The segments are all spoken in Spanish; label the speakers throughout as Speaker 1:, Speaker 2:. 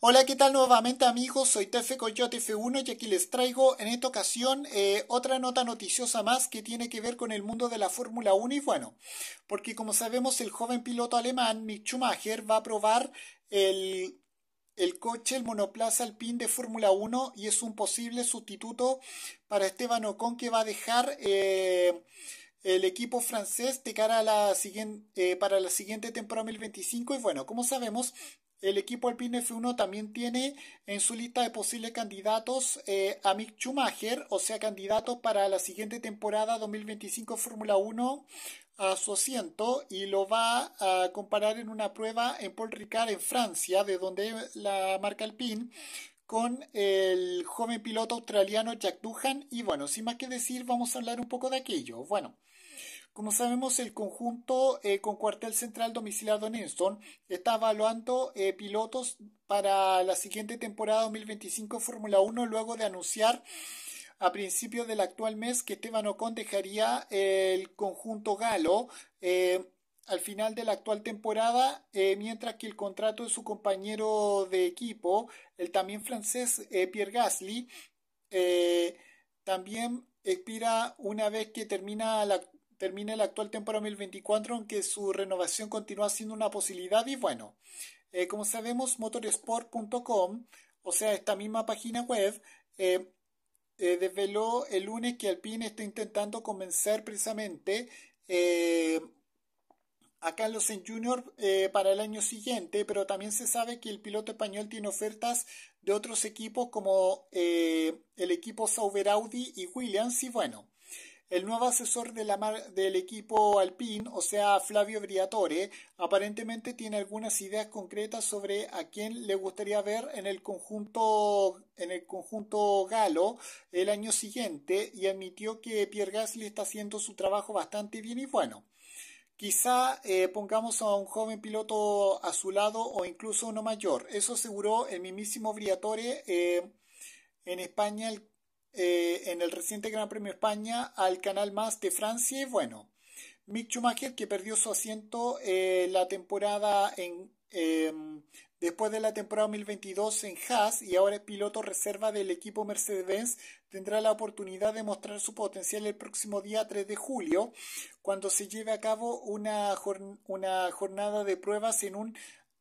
Speaker 1: Hola, ¿qué tal nuevamente amigos? Soy Tefe Coyote F1 y aquí les traigo en esta ocasión eh, otra nota noticiosa más que tiene que ver con el mundo de la Fórmula 1 y bueno, porque como sabemos el joven piloto alemán Mick Schumacher va a probar el coche, el monoplaza alpin de Fórmula 1 y es un posible sustituto para Esteban Ocon que va a dejar eh, el equipo francés de cara a la siguiente, eh, para la siguiente temporada 2025. Y bueno, como sabemos, el equipo Alpine F1 también tiene en su lista de posibles candidatos eh, a Mick Schumacher, o sea, candidato para la siguiente temporada 2025 Fórmula 1 a su asiento y lo va a comparar en una prueba en Paul Ricard en Francia, de donde la marca Alpine con el joven piloto australiano Jack Duhan y bueno, sin más que decir, vamos a hablar un poco de aquello. Bueno, como sabemos, el conjunto eh, con cuartel central domiciliado en Enston está evaluando eh, pilotos para la siguiente temporada 2025 Fórmula 1 luego de anunciar a principios del actual mes que Esteban Ocon dejaría el conjunto galo eh, al final de la actual temporada, mientras que el contrato de su compañero de equipo, el también francés Pierre Gasly, también expira una vez que termina la termina la actual temporada 2024, aunque su renovación continúa siendo una posibilidad. Y bueno, eh, como sabemos, motorsport.com, o sea, esta misma página web, eh, eh, desveló el lunes que Alpine está intentando convencer precisamente a Carlos Jr. Eh, para el año siguiente, pero también se sabe que el piloto español tiene ofertas de otros equipos como el equipo Sauber Audi y Williams. Y bueno, el nuevo asesor de la del equipo Alpine, o sea, Flavio Briatore, aparentemente tiene algunas ideas concretas sobre a quién le gustaría ver en el conjunto en el conjunto galo el año siguiente y admitió que Pierre Gasly está haciendo su trabajo bastante bien y bueno. Quizá eh, pongamos a un joven piloto a su lado o incluso uno mayor. Eso aseguró el mismísimo Briatore eh, en España el eh, en el reciente Gran Premio España al Canal Más de Francia y bueno, Mick Schumacher que perdió su asiento eh, la temporada en, em, después de la temporada 2022 en Haas y ahora es piloto reserva del equipo mercedes tendrá la oportunidad de mostrar su potencial el próximo día 3 de julio, cuando se lleve a cabo una, una jornada de pruebas en un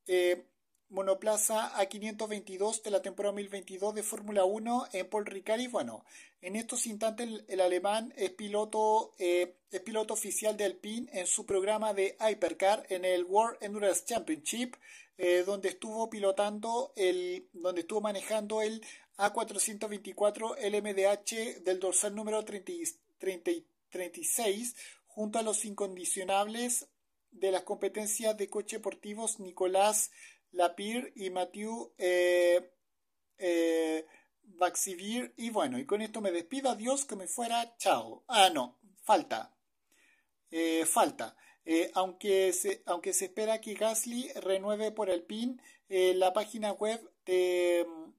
Speaker 1: eh, monoplaza A522 de la temporada 2022 de Fórmula 1 en Paul Ricard. Y bueno, en estos instantes el, alemán es piloto, eh, es piloto oficial de Alpine en su programa de Hypercar en el World Endurance Championship, eh, donde estuvo pilotando el, donde estuvo manejando el A424 LMDH del dorsal número 36 junto a los incondicionables de las competencias de coches deportivos Nicolás Lapierre y Mathieu eh, Baxivir. Eh, y bueno, y con esto me despido. Adiós, que me fuera. Chao. Ah, no, falta. Eh, falta. Eh, aunque, se, aunque se espera que Gasly renueve por el PIN, la página web de mm,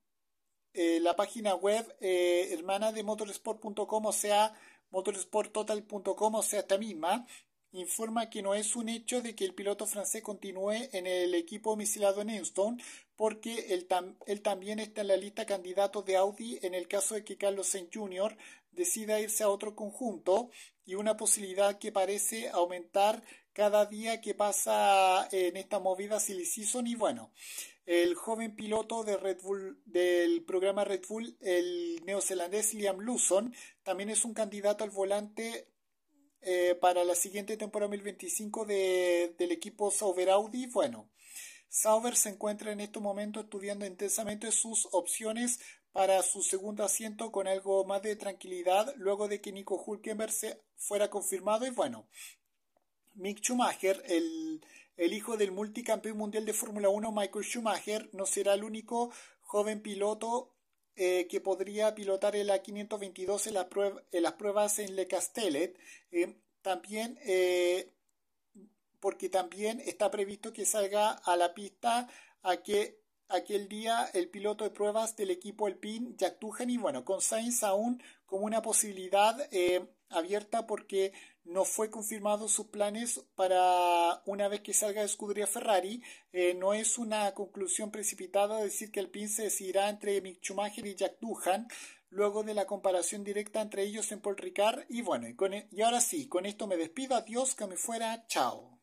Speaker 1: la página web hermana de motorsport.com, o sea, motorsporttotal.com, o sea, esta misma, informa que no es un hecho de que el piloto francés continúe en el equipo misilado en Euston, porque él, también está en la lista candidato de Audi en el caso de que Carlos Sainz Jr. decida irse a otro conjunto y una posibilidad que parece aumentar cada día que pasa eh, en esta movida silly season y bueno, el joven piloto de Red Bull del programa Red Bull, el neozelandés Liam Luson, también es un candidato al volante eh, para la siguiente temporada 2025 de, del equipo Sauber Audi, bueno, Sauber se encuentra en este momento estudiando intensamente sus opciones para su segundo asiento con algo más de tranquilidad luego de que Nico Hulkenberg se fuera confirmado y bueno, Mick Schumacher, el, el hijo del multicampeón mundial de Fórmula 1 Michael Schumacher, no será el único joven piloto eh, que podría pilotar el A522 en, las pruebas en Le Castellet. Eh, también, eh, porque también está previsto que salga a la pista a que aquel día el piloto de pruebas del equipo Alpine, Jack y bueno, con Sainz aún como una posibilidad eh, abierta porque no fue confirmado sus planes para una vez que salga de escudería Ferrari. Eh, no es una conclusión precipitada decir que Alpine se decidirá entre Mick Schumacher y Jack Duhan luego de la comparación directa entre ellos en Paul Ricard. Y bueno, y, e, y ahora sí, con esto me despido. Adiós, que me fuera. Chao.